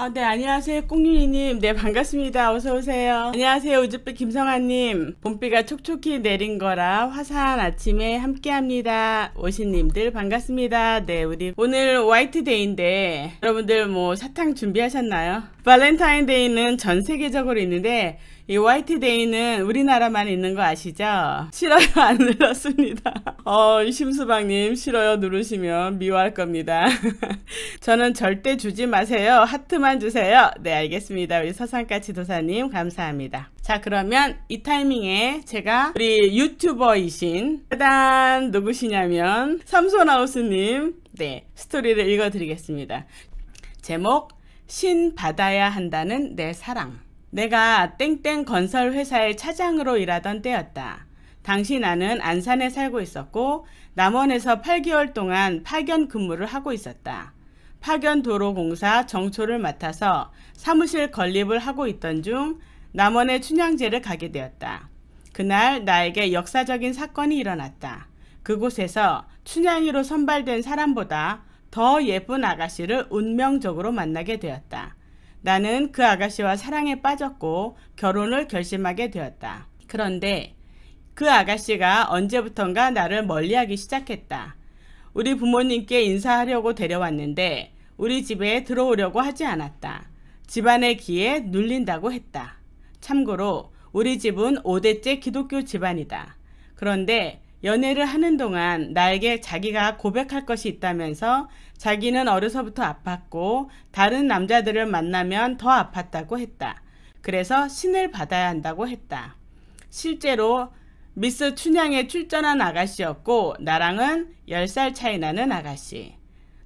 아, 네, 안녕하세요. 꽁윤이님. 네, 반갑습니다. 어서오세요. 안녕하세요. 우즈베 김성아님. 봄비가 촉촉히 내린 거라 화사한 아침에 함께 합니다. 오신님들 반갑습니다. 네, 우리 오늘 화이트데이인데 여러분들 뭐 사탕 준비하셨나요? 발렌타인데이는 전 세계적으로 있는데 이 화이트데이는 우리나라만 있는 거 아시죠? 싫어요 안 눌렀습니다. 어, 심수박님 싫어요 누르시면 미워할 겁니다. 저는 절대 주지 마세요. 하트만 주세요. 네 알겠습니다. 우리 서산까치 도사님 감사합니다. 자 그러면 이 타이밍에 제가 우리 유튜버이신 짜단 누구시냐면 삼손하우스님 네 스토리를 읽어드리겠습니다. 제목 신 받아야 한다는 내 사랑 내가 땡땡 건설 회사의 차장으로 일하던 때였다. 당시 나는 안산에 살고 있었고 남원에서 8개월 동안 파견 근무를 하고 있었다. 파견 도로공사 정초를 맡아서 사무실 건립을 하고 있던 중 남원의 춘향제를 가게 되었다. 그날 나에게 역사적인 사건이 일어났다. 그곳에서 춘향이로 선발된 사람보다 더 예쁜 아가씨를 운명적으로 만나게 되었다. 나는 그 아가씨와 사랑에 빠졌고 결혼을 결심하게 되었다. 그런데 그 아가씨가 언제부턴가 나를 멀리하기 시작했다. 우리 부모님께 인사하려고 데려왔는데 우리 집에 들어오려고 하지 않았다. 집안의 기에 눌린다고 했다. 참고로 우리 집은 5대째 기독교 집안이다. 그런데 연애를 하는 동안 나에게 자기가 고백할 것이 있다면서 자기는 어려서부터 아팠고 다른 남자들을 만나면 더 아팠다고 했다. 그래서 신을 받아야 한다고 했다. 실제로 미스 춘향에 출전한 아가씨였고 나랑은 10살 차이 나는 아가씨.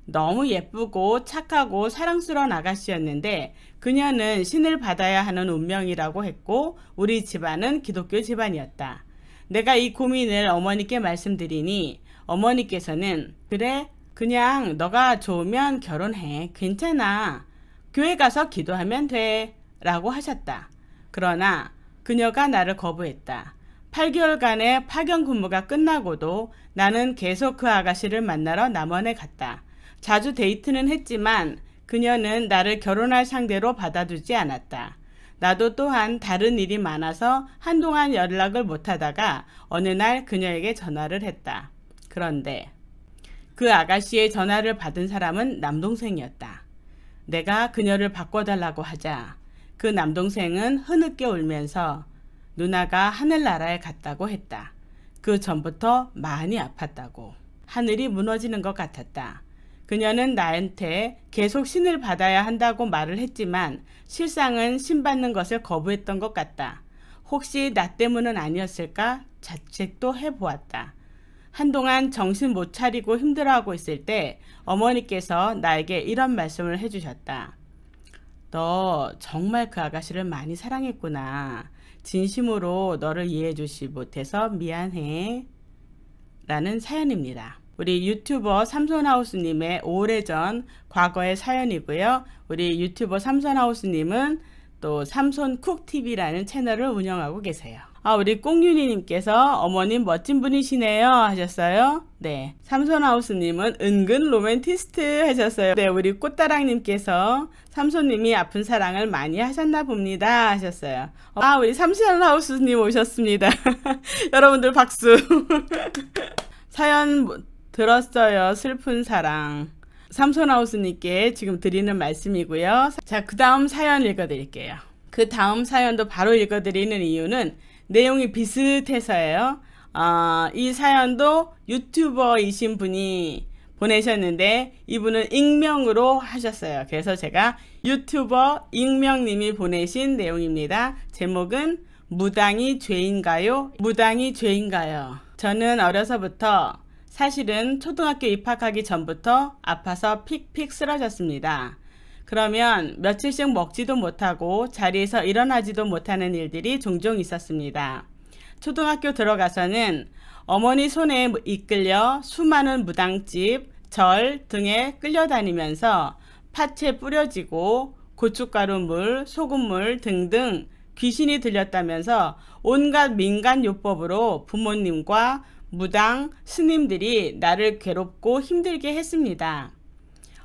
너무 예쁘고 착하고 사랑스러운 아가씨였는데 그녀는 신을 받아야 하는 운명이라고 했고 우리 집안은 기독교 집안이었다. 내가 이 고민을 어머니께 말씀드리니 어머니께서는 그래 그냥 너가 좋으면 결혼해 괜찮아 교회 가서 기도하면 돼 라고 하셨다. 그러나 그녀가 나를 거부했다. 8개월간의 파견 근무가 끝나고도 나는 계속 그 아가씨를 만나러 남원에 갔다. 자주 데이트는 했지만 그녀는 나를 결혼할 상대로 받아두지 않았다. 나도 또한 다른 일이 많아서 한동안 연락을 못하다가 어느 날 그녀에게 전화를 했다. 그런데 그 아가씨의 전화를 받은 사람은 남동생이었다. 내가 그녀를 바꿔달라고 하자 그 남동생은 흐느껴 울면서 누나가 하늘나라에 갔다고 했다. 그 전부터 많이 아팠다고. 하늘이 무너지는 것 같았다. 그녀는 나한테 계속 신을 받아야 한다고 말을 했지만 실상은 신 받는 것을 거부했던 것 같다. 혹시 나 때문은 아니었을까 자책도 해보았다. 한동안 정신 못 차리고 힘들어하고 있을 때 어머니께서 나에게 이런 말씀을 해주셨다. 너 정말 그 아가씨를 많이 사랑했구나. 진심으로 너를 이해해 주지 못해서 미안해. 라는 사연입니다. 우리 유튜버 삼손하우스님의 오래전 과거의 사연이고요. 우리 유튜버 삼손하우스님은 또 삼손쿡TV라는 채널을 운영하고 계세요. 아, 우리 꽁윤이님께서 어머님 멋진 분이시네요 하셨어요. 네. 삼손하우스님은 은근 로맨티스트 하셨어요. 네, 우리 꽃다랑님께서 삼손님이 아픈 사랑을 많이 하셨나 봅니다 하셨어요. 아, 우리 삼손하우스님 오셨습니다. 여러분들 박수. 사연 들었어요. 슬픈 사랑. 삼손하우스님께 지금 드리는 말씀이고요. 자, 그 다음 사연 읽어드릴게요. 그 다음 사연도 바로 읽어드리는 이유는 내용이 비슷해서예요. 어, 이 사연도 유튜버이신 분이 보내셨는데 이분은 익명으로 하셨어요. 그래서 제가 유튜버 익명님이 보내신 내용입니다. 제목은 무당이 죄인가요? 무당이 죄인가요? 저는 어려서부터 사실은 초등학교 입학하기 전부터 아파서 픽픽 쓰러졌습니다. 그러면 며칠씩 먹지도 못하고 자리에서 일어나지도 못하는 일들이 종종 있었습니다. 초등학교 들어가서는 어머니 손에 이끌려 수많은 무당집, 절 등에 끌려다니면서 파채 뿌려지고 고춧가루 물, 소금물 등등 귀신이 들렸다면서 온갖 민간 요법으로 부모님과 무당, 스님들이 나를 괴롭고 힘들게 했습니다.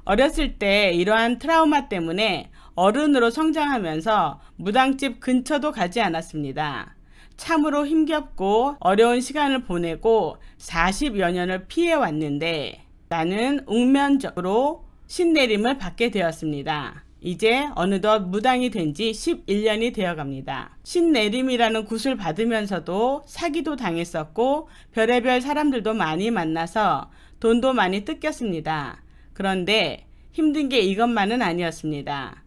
어렸을 때 이러한 트라우마 때문에 어른으로 성장하면서 무당집 근처도 가지 않았습니다. 참으로 힘겹고 어려운 시간을 보내고 40여 년을 피해 왔는데 나는 운면적으로 신내림을 받게 되었습니다. 이제 어느덧 무당이 된 지 11년이 되어갑니다. 신내림이라는 굿을 받으면서도 사기도 당했었고 별의별 사람들도 많이 만나서 돈도 많이 뜯겼습니다. 그런데 힘든 게 이것만은 아니었습니다.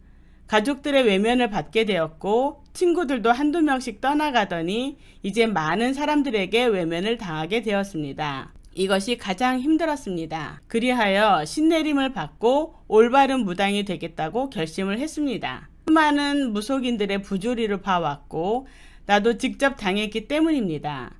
가족들의 외면을 받게 되었고 친구들도 한두 명씩 떠나가더니 이제 많은 사람들에게 외면을 당하게 되었습니다. 이것이 가장 힘들었습니다. 그리하여 신내림을 받고 올바른 무당이 되겠다고 결심을 했습니다. 수많은 무속인들의 부조리를 봐왔고 나도 직접 당했기 때문입니다.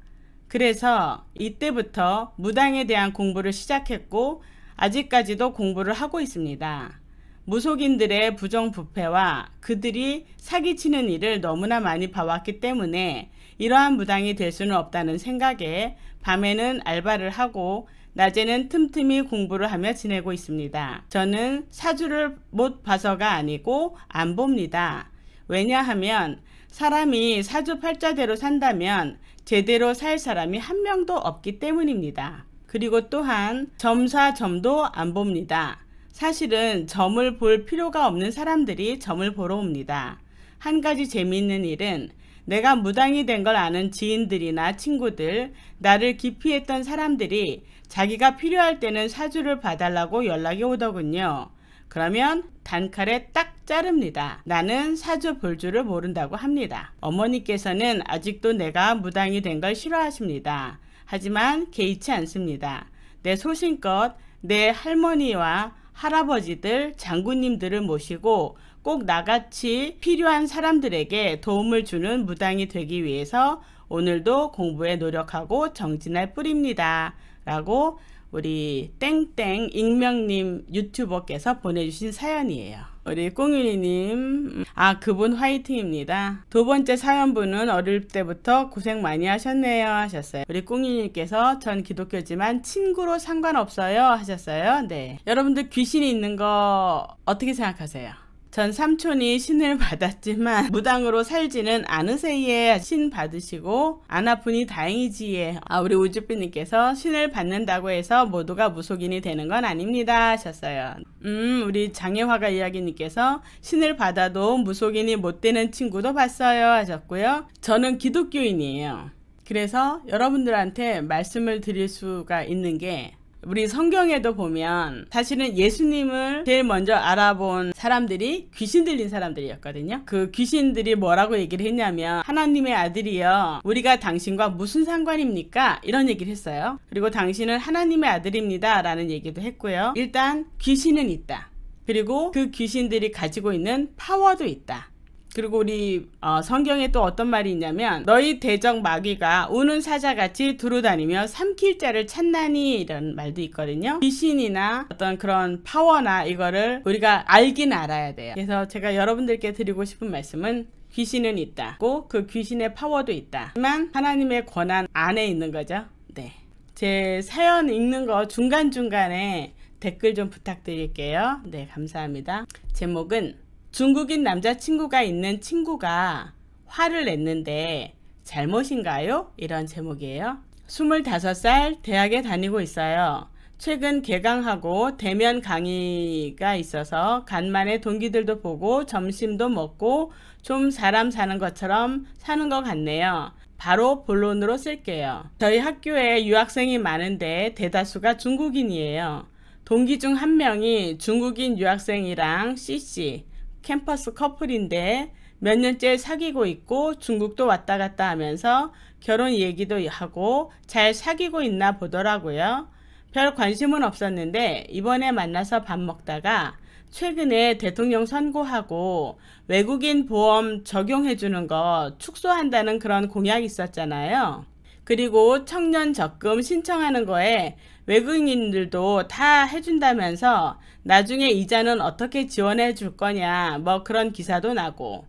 그래서 이때부터 무당에 대한 공부를 시작했고 아직까지도 공부를 하고 있습니다. 무속인들의 부정부패와 그들이 사기치는 일을 너무나 많이 봐왔기 때문에 이러한 무당이 될 수는 없다는 생각에 밤에는 알바를 하고 낮에는 틈틈이 공부를 하며 지내고 있습니다. 저는 사주를 못 봐서가 아니고 안 봅니다. 왜냐하면 사람이 사주 팔자대로 산다면 제대로 살 사람이 한 명도 없기 때문입니다. 그리고 또한 점사점도 안 봅니다. 사실은 점을 볼 필요가 없는 사람들이 점을 보러 옵니다. 한 가지 재미있는 일은 내가 무당이 된 걸 아는 지인들이나 친구들, 나를 기피했던 사람들이 자기가 필요할 때는 사주를 봐달라고 연락이 오더군요. 그러면 단칼에 딱 자릅니다. 나는 사주 볼 줄을 모른다고 합니다. 어머니께서는 아직도 내가 무당이 된 걸 싫어하십니다. 하지만 개의치 않습니다. 내 소신껏 내 할머니와 할아버지들, 장군님들을 모시고 꼭 나같이 필요한 사람들에게 도움을 주는 무당이 되기 위해서 오늘도 공부에 노력하고 정진할 뿐입니다 라고 우리 땡땡 익명님 유튜버께서 보내주신 사연이에요. 우리 꽁윤이님 음. 아 그분 화이팅입니다 두 번째 사연분은 어릴 때부터 고생 많이 하셨네요 하셨어요 우리 꽁윤이님께서 전 기독교지만 친구로 상관없어요 하셨어요 네 여러분들 귀신이 있는 거 어떻게 생각하세요 전 삼촌이 신을 받았지만 무당으로 살지는 않으세요. 신 받으시고 안 아프니 다행이지예. 아 우리 우주빛님께서 신을 받는다고 해서 모두가 무속인이 되는 건 아닙니다 하셨어요. 음 우리 장애화가 이야기님께서 신을 받아도 무속인이 못 되는 친구도 봤어요 하셨고요. 저는 기독교인이에요. 그래서 여러분들한테 말씀을 드릴 수가 있는 게 우리 성경에도 보면 사실은 예수님을 제일 먼저 알아본 사람들이 귀신 들린 사람들이었거든요. 그 귀신들이 뭐라고 얘기를 했냐면 하나님의 아들이여 우리가 당신과 무슨 상관입니까? 이런 얘기를 했어요. 그리고 당신은 하나님의 아들입니다. 라는 얘기도 했고요. 일단 귀신은 있다. 그리고 그 귀신들이 가지고 있는 파워도 있다. 그리고 우리 어, 성경에 또 어떤 말이 있냐면 너희 대적 마귀가 우는 사자같이 두루다니며 삼킬 자를 찾나니 이런 말도 있거든요. 귀신이나 어떤 그런 파워나 이거를 우리가 알긴 알아야 돼요. 그래서 제가 여러분들께 드리고 싶은 말씀은 귀신은 있다고 그 귀신의 파워도 있다. 하지만 하나님의 권한 안에 있는 거죠. 네. 제 사연 읽는 거 중간중간에 댓글 좀 부탁드릴게요. 네, 감사합니다. 제목은 중국인 남자친구가 있는 친구가 화를 냈는데 잘못인가요? 이런 제목이에요. 25살 대학에 다니고 있어요. 최근 개강하고 대면 강의가 있어서 간만에 동기들도 보고 점심도 먹고 좀 사람 사는 것처럼 사는 것 같네요. 바로 본론으로 쓸게요. 저희 학교에 유학생이 많은데 대다수가 중국인이에요. 동기 중 한 명이 중국인 유학생이랑 CC, 캠퍼스 커플인데 몇 년째 사귀고 있고 중국도 왔다 갔다 하면서 결혼 얘기도 하고 잘 사귀고 있나 보더라고요. 별 관심은 없었는데 이번에 만나서 밥 먹다가 최근에 대통령 선거하고 외국인 보험 적용해주는 거 축소한다는 그런 공약이 있었잖아요. 그리고 청년 적금 신청하는 거에 외국인들도 다 해준다면서 나중에 이자는 어떻게 지원해 줄 거냐 뭐 그런 기사도 나고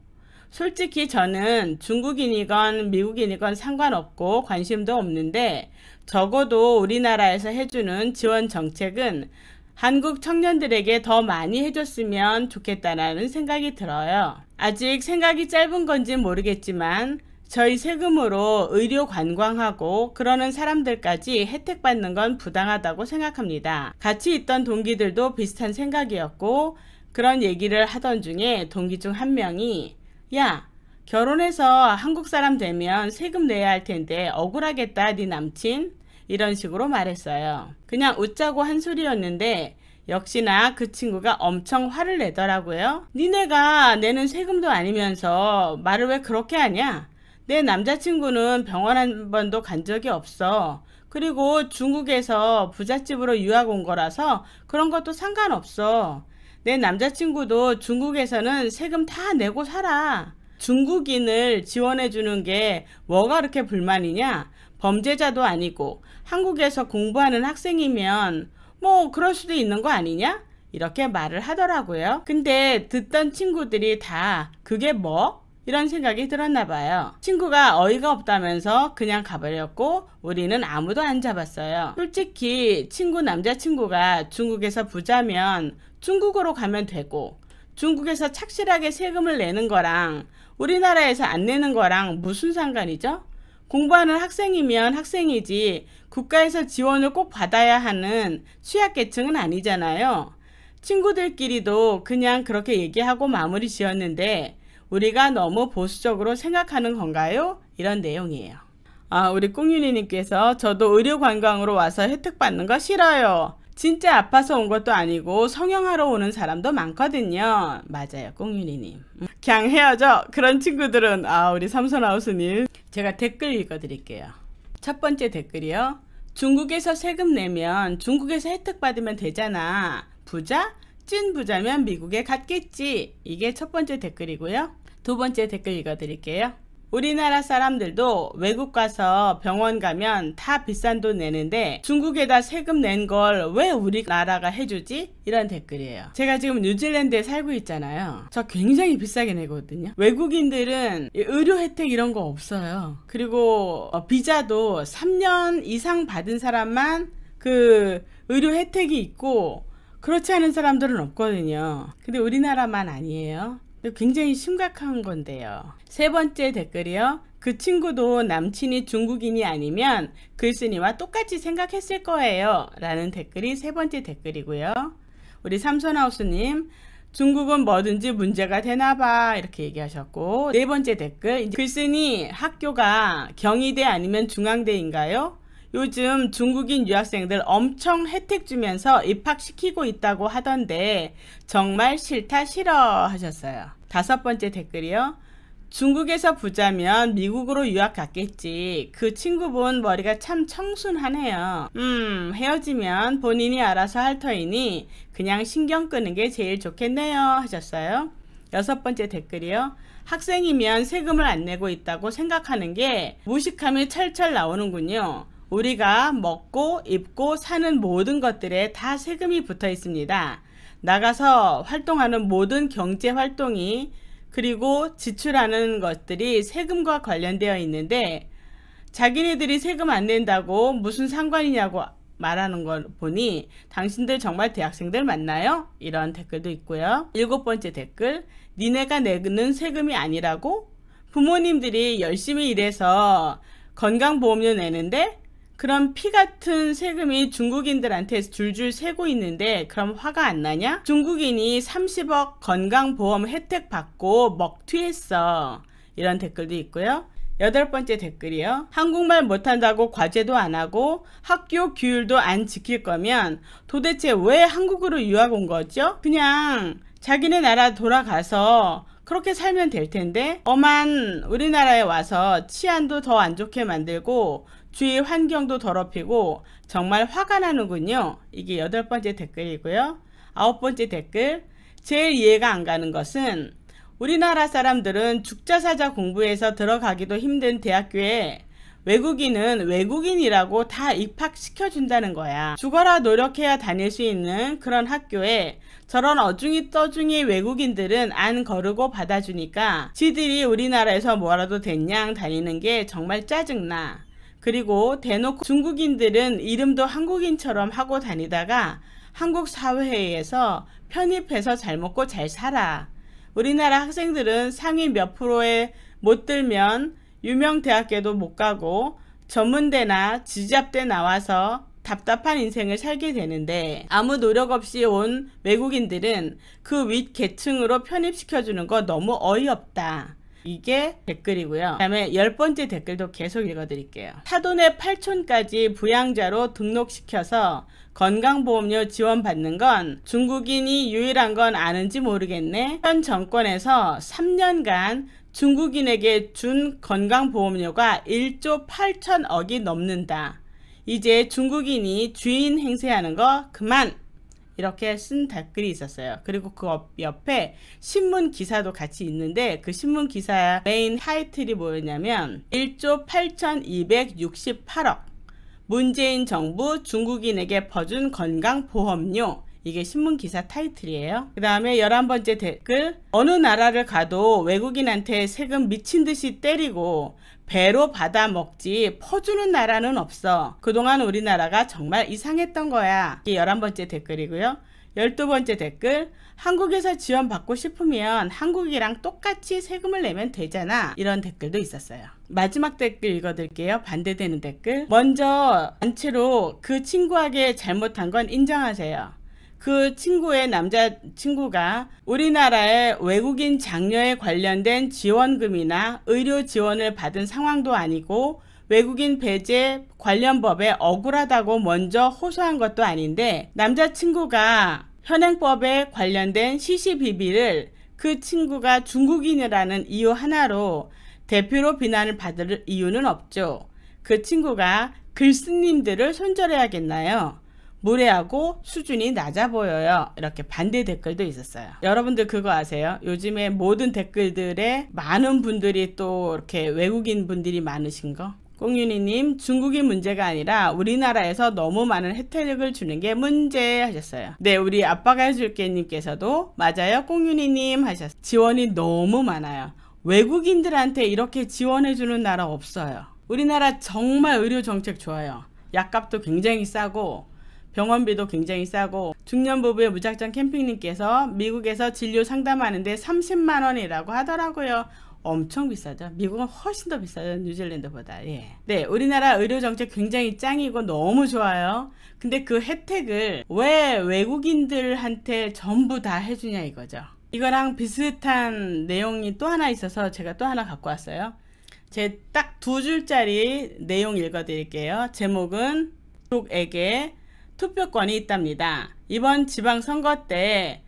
솔직히 저는 중국인이건 미국인이건 상관없고 관심도 없는데 적어도 우리나라에서 해주는 지원 정책은 한국 청년들에게 더 많이 해줬으면 좋겠다라는 생각이 들어요. 아직 생각이 짧은 건지 모르겠지만 저희 세금으로 의료 관광하고 그러는 사람들까지 혜택받는 건 부당하다고 생각합니다. 같이 있던 동기들도 비슷한 생각이었고 그런 얘기를 하던 중에 동기 중 한 명이 야 결혼해서 한국 사람 되면 세금 내야 할 텐데 억울하겠다 네 남친 이런 식으로 말했어요. 그냥 웃자고 한 소리였는데 역시나 그 친구가 엄청 화를 내더라고요. 니네가 내는 세금도 아니면서 말을 왜 그렇게 하냐? 내 남자친구는 병원 한 번도 간 적이 없어. 그리고 중국에서 부잣집으로 유학 온 거라서 그런 것도 상관없어. 내 남자친구도 중국에서는 세금 다 내고 살아. 중국인을 지원해주는 게 뭐가 그렇게 불만이냐? 범죄자도 아니고 한국에서 공부하는 학생이면 뭐 그럴 수도 있는 거 아니냐? 이렇게 말을 하더라고요. 근데 듣던 친구들이 다 그게 뭐? 이런 생각이 들었나 봐요. 친구가 어이가 없다면서 그냥 가버렸고 우리는 아무도 안 잡았어요. 솔직히 친구 남자친구가 중국에서 부자면 중국으로 가면 되고 중국에서 착실하게 세금을 내는 거랑 우리나라에서 안 내는 거랑 무슨 상관이죠? 공부하는 학생이면 학생이지 국가에서 지원을 꼭 받아야 하는 취약계층은 아니잖아요. 친구들끼리도 그냥 그렇게 얘기하고 마무리 지었는데 우리가 너무 보수적으로 생각하는 건가요? 이런 내용이에요. 아, 우리 꽁윤이님께서 저도 의료 관광으로 와서 혜택 받는 거 싫어요. 진짜 아파서 온 것도 아니고 성형하러 오는 사람도 많거든요. 맞아요, 꽁윤이님. 그냥 헤어져. 그런 친구들은 아 우리 삼선하우스님. 제가 댓글 읽어드릴게요. 첫 번째 댓글이요. 중국에서 세금 내면 중국에서 혜택 받으면 되잖아. 부자? 찐 부자면 미국에 갔겠지. 이게 첫 번째 댓글이고요. 두 번째 댓글 읽어드릴게요. 우리나라 사람들도 외국 가서 병원 가면 다 비싼 돈 내는데 중국에다 세금 낸 걸 왜 우리나라가 해주지? 이런 댓글이에요. 제가 지금 뉴질랜드에 살고 있잖아요. 저 굉장히 비싸게 내거든요. 외국인들은 의료 혜택 이런 거 없어요. 그리고 어, 비자도 3년 이상 받은 사람만 그 의료 혜택이 있고 그렇지 않은 사람들은 없거든요. 근데 우리나라만 아니에요. 굉장히 심각한 건데요. 세 번째 댓글이요. 그 친구도 남친이 중국인이 아니면 글쓴이와 똑같이 생각했을 거예요. 라는 댓글이 세 번째 댓글이고요. 우리 삼선하우스님 중국은 뭐든지 문제가 되나봐 이렇게 얘기하셨고 네 번째 댓글 글쓴이 학교가 경희대 아니면 중앙대인가요? 요즘 중국인 유학생들 엄청 혜택 주면서 입학시키고 있다고 하던데 정말 싫다 싫어 하셨어요. 다섯 번째 댓글이요. 중국에서 부자면 미국으로 유학 갔겠지. 그 친구분 머리가 참 청순하네요. 음, 헤어지면 본인이 알아서 할 터이니 그냥 신경 끄는 게 제일 좋겠네요. 하셨어요. 여섯 번째 댓글이요. 학생이면 세금을 안 내고 있다고 생각하는 게 무식함이 철철 나오는군요. 우리가 먹고 입고 사는 모든 것들에 다 세금이 붙어 있습니다. 나가서 활동하는 모든 경제 활동이 그리고 지출하는 것들이 세금과 관련되어 있는데 자기네들이 세금 안 낸다고 무슨 상관이냐고 말하는 걸 보니 당신들 정말 대학생들 맞나요? 이런 댓글도 있고요. 일곱 번째 댓글 니네가 내는 세금이 아니라고? 부모님들이 열심히 일해서 건강보험료 내는데 그럼 피 같은 세금이 중국인들한테 줄줄 새고 있는데 그럼 화가 안 나냐? 중국인이 30억 건강보험 혜택 받고 먹튀했어. 이런 댓글도 있고요. 여덟 번째 댓글이요. 한국말 못한다고 과제도 안 하고 학교 규율도 안 지킬 거면 도대체 왜 한국으로 유학 온 거죠? 그냥 자기네 나라 돌아가서 그렇게 살면 될 텐데 어만 우리나라에 와서 치안도 더 안 좋게 만들고 주위 환경도 더럽히고 정말 화가 나는군요. 이게 여덟 번째 댓글이고요. 아홉 번째 댓글 제일 이해가 안 가는 것은 우리나라 사람들은 죽자사자 공부해서 들어가기도 힘든 대학교에 외국인은 외국인이라고 다 입학시켜준다는 거야. 죽어라 노력해야 다닐 수 있는 그런 학교에 저런 어중이 떠중이 외국인들은 안 거르고 받아주니까 지들이 우리나라에서 뭐라도 됐냥 다니는 게 정말 짜증나. 그리고 대놓고 중국인들은 이름도 한국인처럼 하고 다니다가 한국 사회에서 편입해서 잘 먹고 잘 살아. 우리나라 학생들은 상위 몇 프로에 못 들면 유명 대학교도 못 가고 전문대나 지잡대 나와서 답답한 인생을 살게 되는데 아무 노력 없이 온 외국인들은 그 윗 계층으로 편입시켜주는 거 너무 어이없다. 이게 댓글이고요. 그 다음에 열 번째 댓글도 계속 읽어드릴게요. 사돈의 8촌까지 부양자로 등록시켜서 건강보험료 지원받는 건 중국인이 유일한 건 아는지 모르겠네. 현 정권에서 3년간 중국인에게 준 건강보험료가 1조 8천억이 넘는다. 이제 중국인이 주인 행세하는 거 그만! 이렇게 쓴 댓글이 있었어요. 그리고 그 옆에 신문 기사도 같이 있는데 그 신문 기사 메인 타이틀이 뭐였냐면 1조 8,268억 문재인 정부 중국인에게 퍼준 건강보험료 이게 신문 기사 타이틀이에요. 그 다음에 1 1 번째 댓글 어느 나라를 가도 외국인한테 세금 미친 듯이 때리고 배로 받아 먹지 퍼주는 나라는 없어. 그동안 우리나라가 정말 이상했던 거야. 이게 11번째 댓글이고요. 12번째 댓글 한국에서 지원받고 싶으면 한국이랑 똑같이 세금을 내면 되잖아 이런 댓글도 있었어요 마지막 댓글 읽어드릴게요 반대되는 댓글 먼저 단체로 그 친구에게 잘못한 건 인정하세요 그 친구의 남자친구가 우리나라의 외국인 장려에 관련된 지원금이나 의료 지원을 받은 상황도 아니고 외국인 배제 관련법에 억울하다고 먼저 호소한 것도 아닌데 남자친구가 현행법에 관련된 c c b 비를그 친구가 중국인이라는 이유 하나로 대표로 비난을 받을 이유는 없죠. 그 친구가 글쓴님들을 손절해야겠나요? 무례하고 수준이 낮아 보여요. 이렇게 반대 댓글도 있었어요. 여러분들 그거 아세요? 요즘에 모든 댓글들에 많은 분들이 또 이렇게 외국인 분들이 많으신 거? 꽁윤이님 중국이 문제가 아니라 우리나라에서 너무 많은 혜택을 주는 게 문제 하셨어요 네 우리 아빠가 해줄게 님께서도 맞아요 꽁윤이님 하셨어요 지원이 너무 많아요 외국인들한테 이렇게 지원해주는 나라 없어요 우리나라 정말 의료 정책 좋아요 약값도 굉장히 싸고 병원비도 굉장히 싸고 중년 부부의 무작정 캠핑님께서 미국에서 진료 상담하는데 30만 원이라고 하더라고요. 엄청 비싸죠. 미국은 훨씬 더 비싸요. 뉴질랜드보다. 예. 네, 우리나라 의료 정책 굉장히 짱이고 너무 좋아요. 근데 그 혜택을 왜 외국인들한테 전부 다 해주냐 이거죠. 이거랑 비슷한 내용이 또 하나 있어서 제가 또 하나 갖고 왔어요. 제 딱 두 줄짜리 내용 읽어드릴게요. 제목은 쪽에게 투표권이 있답니다. 이번 지방선거 때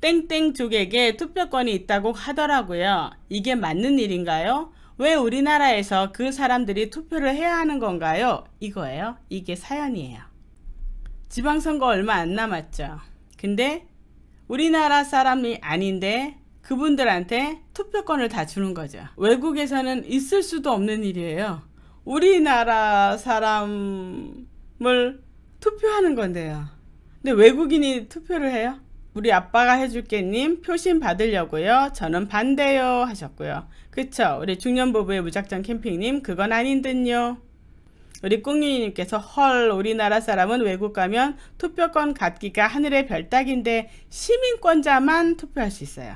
땡땡족에게 투표권이 있다고 하더라고요. 이게 맞는 일인가요? 왜 우리나라에서 그 사람들이 투표를 해야 하는 건가요? 이거예요. 이게 사연이에요. 지방선거 얼마 안 남았죠. 근데 우리나라 사람이 아닌데 그분들한테 투표권을 다 주는 거죠. 외국에서는 있을 수도 없는 일이에요. 우리나라 사람을 투표하는 건데요. 근데 외국인이 투표를 해요? 우리 아빠가 해줄게님 표심 받으려고요. 저는 반대요 하셨고요. 그쵸? 우리 중년부부의 무작정 캠핑님 그건 아닌 듯요. 우리 꽁윤이님께서 헐 우리나라 사람은 외국 가면 투표권 갖기가 하늘의 별따기인데 시민권자만 투표할 수 있어요.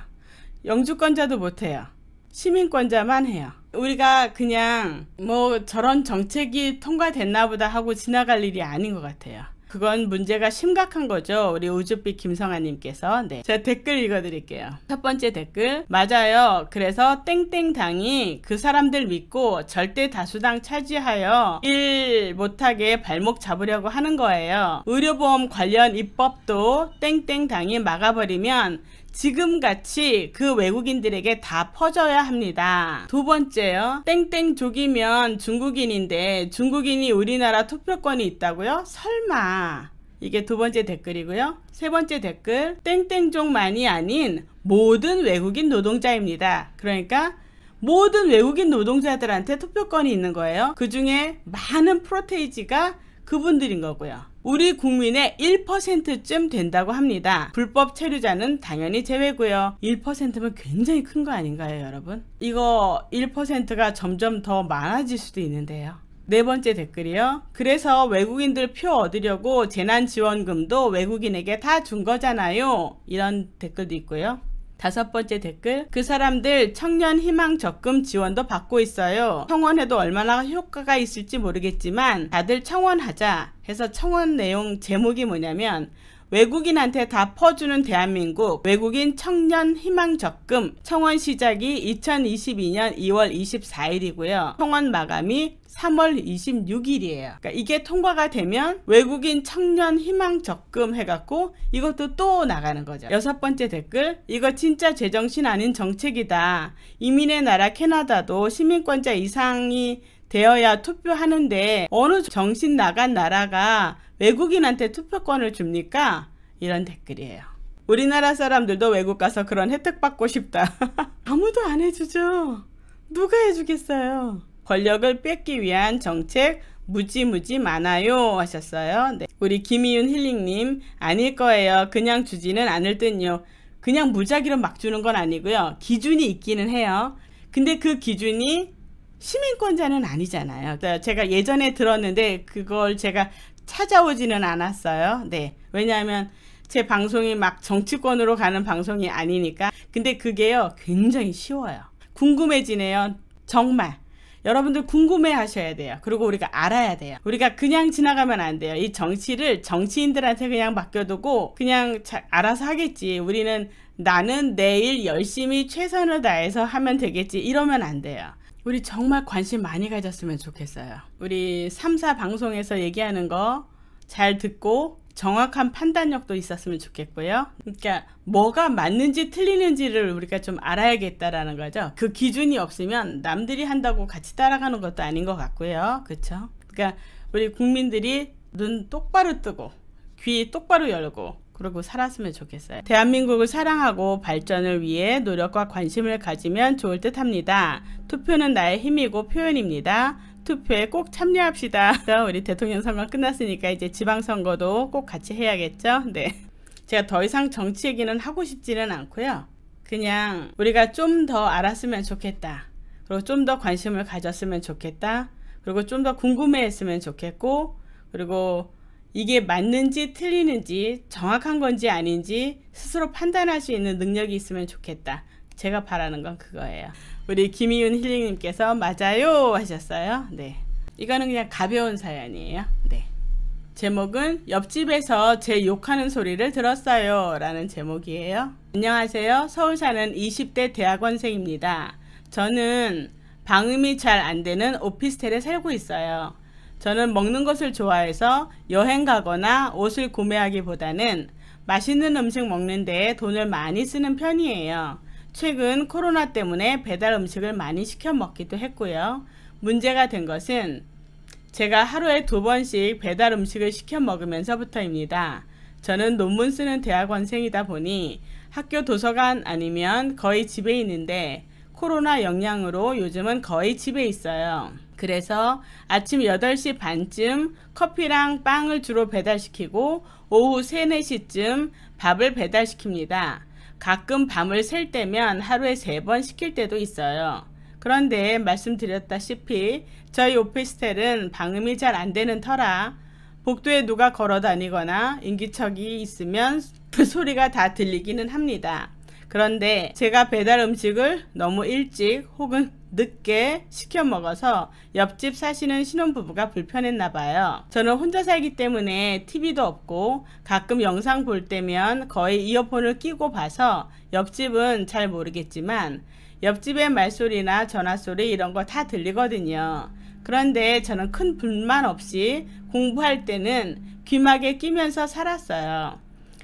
영주권자도 못해요. 시민권자만 해요. 우리가 그냥 뭐 저런 정책이 통과됐나 보다 하고 지나갈 일이 아닌 것 같아요. 그건 문제가 심각한 거죠. 우리 우주빛 김성아님께서. 네. 제가 댓글 읽어드릴게요. 첫 번째 댓글. 맞아요. 그래서 땡땡당이 그 사람들 믿고 절대 다수당 차지하여 일 못하게 발목 잡으려고 하는 거예요. 의료보험 관련 입법도 땡땡당이 막아버리면 지금같이 그 외국인들에게 다 퍼져야 합니다. 두 번째요. 땡땡족이면 중국인인데 중국인이 우리나라 투표권이 있다고요? 설마. 이게 두 번째 댓글이고요. 세 번째 댓글 땡땡족만이 아닌 모든 외국인 노동자입니다. 그러니까 모든 외국인 노동자들한테 투표권이 있는 거예요. 그 중에 많은 프로테이지가 그분들인 거고요. 우리 국민의 1%쯤 된다고 합니다. 불법 체류자는 당연히 제외고요. 1%면 굉장히 큰 거 아닌가요 여러분? 이거 1%가 점점 더 많아질 수도 있는데요. 네 번째 댓글이요. 그래서 외국인들 표 얻으려고 재난지원금도 외국인에게 다 준 거잖아요. 이런 댓글도 있고요. 다섯 번째 댓글 그 사람들 청년 희망 적금 지원도 받고 있어요. 청원해도 얼마나 효과가 있을지 모르겠지만 다들 청원하자 해서 청원 내용 제목이 뭐냐면 외국인한테 다 퍼주는 대한민국 외국인 청년 희망 적금 청원 시작이 2022년 2월 24일이고요. 청원 마감이 3월 26일이에요. 그러니까 이게 통과가 되면 외국인 청년 희망 적금 해갖고 이것도 또 나가는 거죠. 여섯 번째 댓글 이거 진짜 제정신 아닌 정책이다. 이민의 나라 캐나다도 시민권자 이상이 되어야 투표하는데 어느 정신 나간 나라가 외국인한테 투표권을 줍니까? 이런 댓글이에요. 우리나라 사람들도 외국 가서 그런 혜택 받고 싶다. 아무도 안 해주죠. 누가 해주겠어요. 권력을 뺏기 위한 정책 무지무지 많아요 하셨어요. 네. 우리 김이윤 힐링님 아닐 거예요. 그냥 주지는 않을 듯요. 그냥 무작위로 막 주는 건 아니고요. 기준이 있기는 해요. 근데 그 기준이 시민권자는 아니잖아요. 제가 예전에 들었는데 그걸 제가 찾아오지는 않았어요. 네. 왜냐하면 제 방송이 막 정치권으로 가는 방송이 아니니까. 근데 그게요, 굉장히 쉬워요. 궁금해지네요. 정말. 여러분들 궁금해 하셔야 돼요. 그리고 우리가 알아야 돼요. 우리가 그냥 지나가면 안 돼요. 이 정치를 정치인들한테 그냥 맡겨두고 그냥 알아서 하겠지. 우리는 나는 내일 열심히 최선을 다해서 하면 되겠지. 이러면 안 돼요. 우리 정말 관심 많이 가졌으면 좋겠어요. 우리 3사 방송에서 얘기하는 거 잘 듣고 정확한 판단력도 있었으면 좋겠고요. 그러니까 뭐가 맞는지 틀리는지를 우리가 좀 알아야겠다라는 거죠. 그 기준이 없으면 남들이 한다고 같이 따라가는 것도 아닌 것 같고요. 그렇죠? 그러니까 우리 국민들이 눈 똑바로 뜨고 귀 똑바로 열고 그러고 살았으면 좋겠어요. 대한민국을 사랑하고 발전을 위해 노력과 관심을 가지면 좋을 듯 합니다. 투표는 나의 힘이고 표현입니다. 투표에 꼭 참여합시다. 우리 대통령 선거 끝났으니까 이제 지방선거도 꼭 같이 해야겠죠? 네. 제가 더 이상 정치 얘기는 하고 싶지는 않고요. 그냥 우리가 좀 더 알았으면 좋겠다. 그리고 좀 더 관심을 가졌으면 좋겠다. 그리고 좀 더 궁금해했으면 좋겠고, 그리고 이게 맞는지 틀리는지 정확한 건지 아닌지 스스로 판단할 수 있는 능력이 있으면 좋겠다. 제가 바라는 건 그거예요. 우리 김희윤 힐링님께서 맞아요 하셨어요. 네. 이거는 그냥 가벼운 사연이에요. 네. 제목은 옆집에서 제 욕하는 소리를 들었어요 라는 제목이에요. 안녕하세요. 서울 사는 20대 대학원생입니다. 저는 방음이 잘 안 되는 오피스텔에 살고 있어요. 저는 먹는 것을 좋아해서 여행 가거나 옷을 구매하기보다는 맛있는 음식 먹는 데에 돈을 많이 쓰는 편이에요. 최근 코로나 때문에 배달 음식을 많이 시켜 먹기도 했고요. 문제가 된 것은 제가 하루에 두 번씩 배달 음식을 시켜 먹으면서부터입니다. 저는 논문 쓰는 대학원생이다 보니 학교 도서관 아니면 거의 집에 있는데 코로나 영향으로 요즘은 거의 집에 있어요. 그래서 아침 8시 반쯤 커피랑 빵을 주로 배달시키고 오후 3, 4시쯤 밥을 배달시킵니다. 가끔 밤을 셀 때면 하루에 3번 시킬 때도 있어요. 그런데 말씀드렸다시피 저희 오피스텔은 방음이 잘 안되는 터라 복도에 누가 걸어 다니거나 인기척이 있으면 그 소리가 다 들리기는 합니다. 그런데 제가 배달 음식을 너무 일찍 혹은 늦게 시켜 먹어서 옆집 사시는 신혼부부가 불편했나 봐요. 저는 혼자 살기 때문에 TV도 없고 가끔 영상 볼 때면 거의 이어폰을 끼고 봐서 옆집은 잘 모르겠지만 옆집의 말소리나 전화소리 이런 거 다 들리거든요. 그런데 저는 큰 불만 없이 공부할 때는 귀마개 끼면서 살았어요.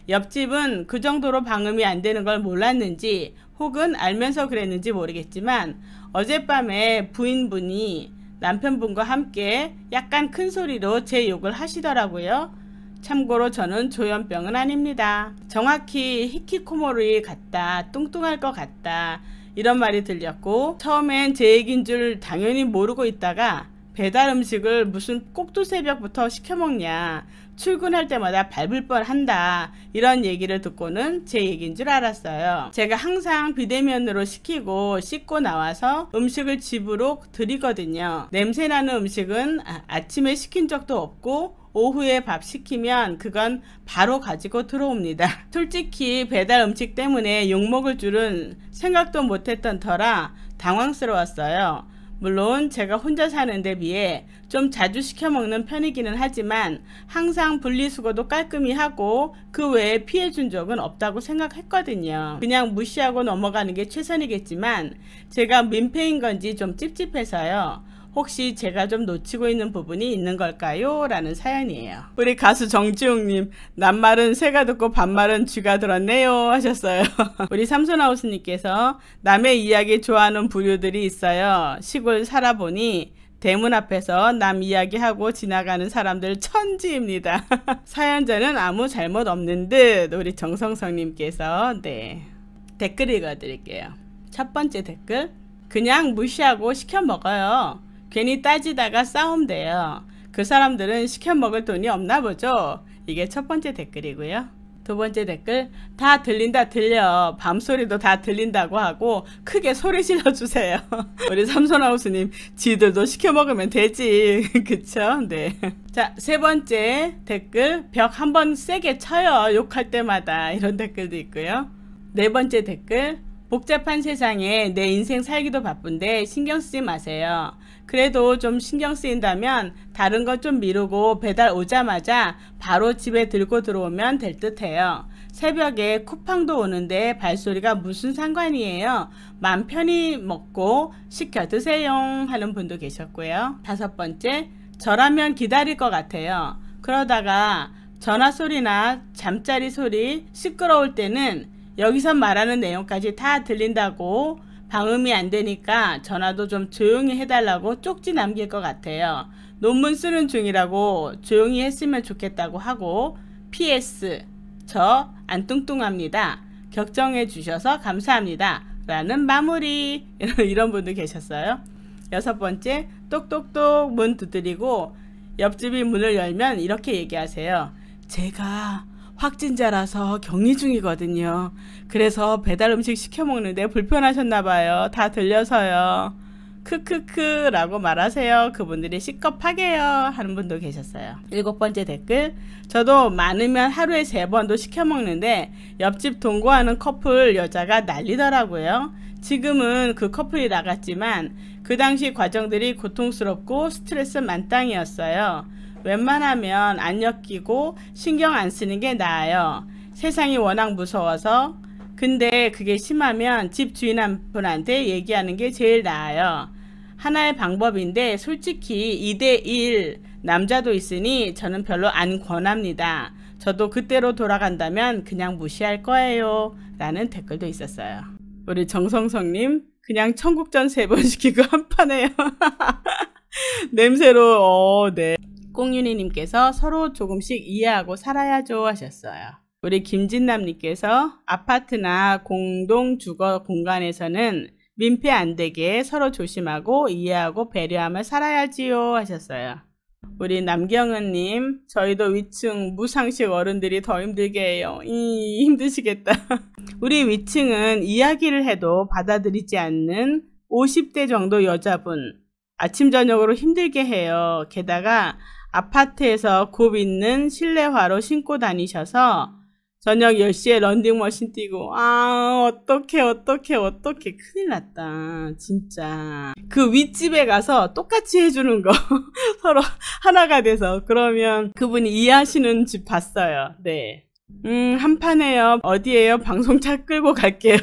옆집은 그 정도로 방음이 안 되는 걸 몰랐는지 혹은 알면서 그랬는지 모르겠지만 어젯밤에 부인분이 남편분과 함께 약간 큰 소리로 제 욕을 하시더라고요. 참고로 저는 조현병은 아닙니다. 정확히 히키코모리 같다, 뚱뚱할 것 같다 이런 말이 들렸고 처음엔 제 얘기인 줄 당연히 모르고 있다가 배달 음식을 무슨 꼭두 새벽부터 시켜 먹냐 출근할 때마다 밟을 뻔한다 이런 얘기를 듣고는 제 얘기인 줄 알았어요. 제가 항상 비대면으로 시키고 씻고 나와서 음식을 집으로 드리거든요. 냄새나는 음식은 아, 아침에 시킨 적도 없고 오후에 밥 시키면 그건 바로 가지고 들어옵니다. 솔직히 배달 음식 때문에 욕먹을 줄은 생각도 못했던 터라 당황스러웠어요. 물론 제가 혼자 사는 데 비해 좀 자주 시켜 먹는 편이기는 하지만 항상 분리수거도 깔끔히 하고 그 외에 피해 준 적은 없다고 생각했거든요. 그냥 무시하고 넘어가는 게 최선이겠지만 제가 민폐인 건지 좀 찝찝해서요. 혹시 제가 좀 놓치고 있는 부분이 있는 걸까요? 라는 사연이에요. 우리 가수 정지용님, 낱말은 새가 듣고 반말은 쥐가 들었네요. 하셨어요. 우리 삼손하우스님께서 남의 이야기 좋아하는 부류들이 있어요. 시골 살아보니 대문 앞에서 남 이야기하고 지나가는 사람들 천지입니다. 사연자는 아무 잘못 없는 듯 우리 정성성님께서 네 댓글 읽어드릴게요. 첫 번째 댓글 그냥 무시하고 시켜 먹어요. 괜히 따지다가 싸움돼요. 그 사람들은 시켜 먹을 돈이 없나 보죠. 이게 첫 번째 댓글이고요. 두 번째 댓글 다 들린다 들려 밤소리도 다 들린다고 하고 크게 소리 질러주세요 우리 삼손하우스님 지들도 시켜 먹으면 되지 그쵸 네자 세 번째 댓글 벽 한번 세게 쳐요 욕할 때마다 이런 댓글도 있고요 네 번째 댓글 복잡한 세상에 내 인생 살기도 바쁜데 신경 쓰지 마세요 그래도 좀 신경 쓰인다면 다른 것 좀 미루고 배달 오자마자 바로 집에 들고 들어오면 될 듯해요. 새벽에 쿠팡도 오는데 발소리가 무슨 상관이에요? 맘 편히 먹고 시켜 드세요 하는 분도 계셨고요. 다섯 번째, 저라면 기다릴 것 같아요. 그러다가 전화 소리나 잠자리 소리 시끄러울 때는 여기서 말하는 내용까지 다 들린다고 방음이 안 되니까 전화도 좀 조용히 해달라고 쪽지 남길 것 같아요. 논문 쓰는 중이라고 조용히 했으면 좋겠다고 하고 PS 저 안 뚱뚱합니다. 격정해 주셔서 감사합니다. 라는 마무리 이런 분도 계셨어요. 여섯 번째 똑똑똑 문 두드리고 옆집이 문을 열면 이렇게 얘기하세요. 제가 확진자라서 격리 중이거든요. 그래서 배달 음식 시켜 먹는데 불편하셨나 봐요. 다 들려서요. 크크크라고 말하세요. 그분들이 시겁하게요 하는 분도 계셨어요. 일곱 번째 댓글. 저도 많으면 하루에 세 번도 시켜 먹는데 옆집 동거하는 커플 여자가 난리더라고요. 지금은 그 커플이 나갔지만 그 당시 과정들이 고통스럽고 스트레스 만땅이었어요. 웬만하면 안 엮이고 신경 안 쓰는 게 나아요. 세상이 워낙 무서워서 근데 그게 심하면 집 주인 한 분한테 얘기하는 게 제일 나아요. 하나의 방법인데 솔직히 2대1 남자도 있으니 저는 별로 안 권합니다. 저도 그때로 돌아간다면 그냥 무시할 거예요. 라는 댓글도 있었어요. 우리 정성성님 그냥 청국전 세 번 시키고 한 판에요. 냄새로 어, 네. 꽁윤희님께서 서로 조금씩 이해하고 살아야죠 하셨어요. 우리 김진남님께서 아파트나 공동 주거 공간에서는 민폐 안 되게 서로 조심하고 이해하고 배려하며 살아야지요 하셨어요. 우리 남경은님, 저희도 위층 무상식 어른들이 더 힘들게 해요. 이 힘드시겠다. 우리 위층은 이야기를 해도 받아들이지 않는 50대 정도 여자분, 아침 저녁으로 힘들게 해요. 게다가 아파트에서 곱 있는 실내화로 신고 다니셔서 저녁 10시에 런닝머신 뛰고 아 어떡해 어떡해 어떡해 큰일 났다 진짜 그 윗집에 가서 똑같이 해주는 거 서로 하나가 돼서 그러면 그분이 이해하시는 집 봤어요 네 음, 한판에요. 어디에요? 방송차 끌고 갈게요.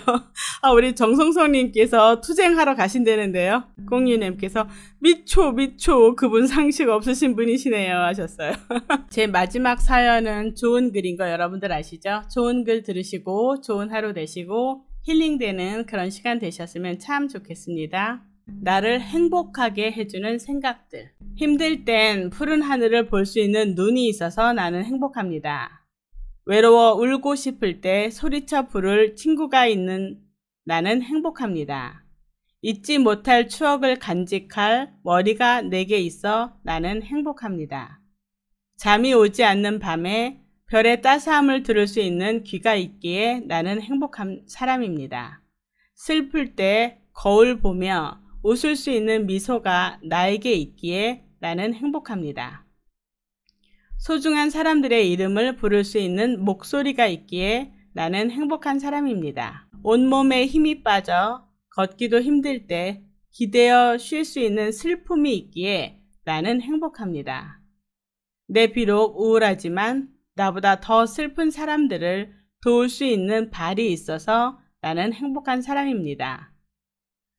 아, 우리 정성성님께서 투쟁하러 가신다는데요. 공유님께서 미초, 미초. 그분 상식 없으신 분이시네요. 하셨어요. 제 마지막 사연은 좋은 글인 거 여러분들 아시죠? 좋은 글 들으시고, 좋은 하루 되시고, 힐링되는 그런 시간 되셨으면 참 좋겠습니다. 나를 행복하게 해주는 생각들. 힘들 땐 푸른 하늘을 볼 수 있는 눈이 있어서 나는 행복합니다. 외로워 울고 싶을 때 소리쳐 부를 친구가 있는 나는 행복합니다. 잊지 못할 추억을 간직할 머리가 내게 있어 나는 행복합니다. 잠이 오지 않는 밤에 별의 따스함을 들을 수 있는 귀가 있기에 나는 행복한 사람입니다. 슬플 때 거울 보며 웃을 수 있는 미소가 나에게 있기에 나는 행복합니다. 소중한 사람들의 이름을 부를 수 있는 목소리가 있기에 나는 행복한 사람입니다. 온몸에 힘이 빠져 걷기도 힘들 때 기대어 쉴 수 있는 슬픔이 있기에 나는 행복합니다. 내 비록 우울하지만 나보다 더 슬픈 사람들을 도울 수 있는 발이 있어서 나는 행복한 사람입니다.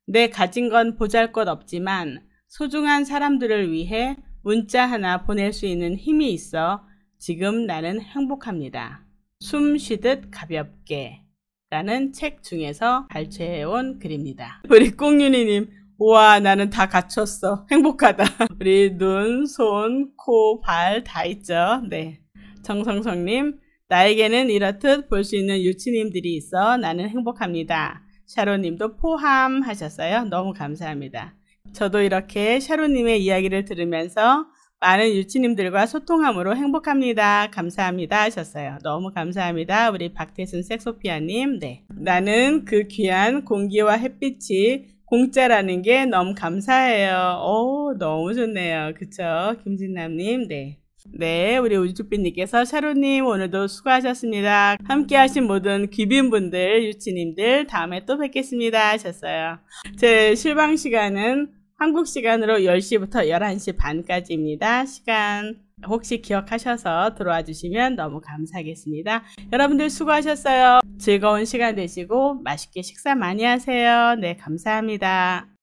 내 가진 건 보잘 것 없지만 소중한 사람들을 위해 문자 하나 보낼 수 있는 힘이 있어 지금 나는 행복합니다. 숨 쉬듯 가볍게 라는 책 중에서 발췌해온 글입니다. 우리 꽁윤이님 우와 나는 다 갖췄어 행복하다 우리 눈, 손, 코, 발 다 있죠 네 정성성님 나에게는 이렇듯 볼 수 있는 유치님들이 있어 나는 행복합니다 샤론님도 포함하셨어요 너무 감사합니다 저도 이렇게 샤로님의 이야기를 들으면서 많은 유치님들과 소통함으로 행복합니다. 감사합니다. 하셨어요. 너무 감사합니다. 우리 박태순 섹소피아님 네. 나는 그 귀한 공기와 햇빛이 공짜라는 게 너무 감사해요. 오, 너무 좋네요. 그쵸? 김진남님. 네. 네, 우리 우주빛님께서 샤로님 오늘도 수고하셨습니다. 함께하신 모든 귀빈분들, 유치님들 다음에 또 뵙겠습니다 하셨어요. 제 실방 시간은 한국 시간으로 10시부터 11시 반까지입니다. 시간 혹시 기억하셔서 들어와 주시면 너무 감사하겠습니다. 여러분들 수고하셨어요. 즐거운 시간 되시고 맛있게 식사 많이 하세요. 네, 감사합니다.